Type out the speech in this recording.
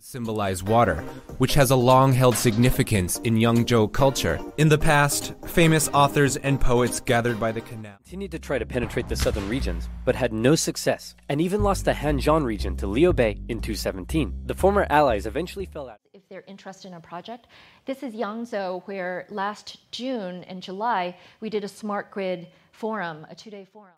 symbolize water, which has a long held significance in Yangzhou culture. In the past, famous authors and poets gathered by the canal continued to try to penetrate the southern regions, but had no success, and even lost the Hanjiang region to Liu Bei in 217. The former allies eventually fell out. If they're interested in a project, this is Yangzhou, where last June and July we did a smart grid forum, a two day forum.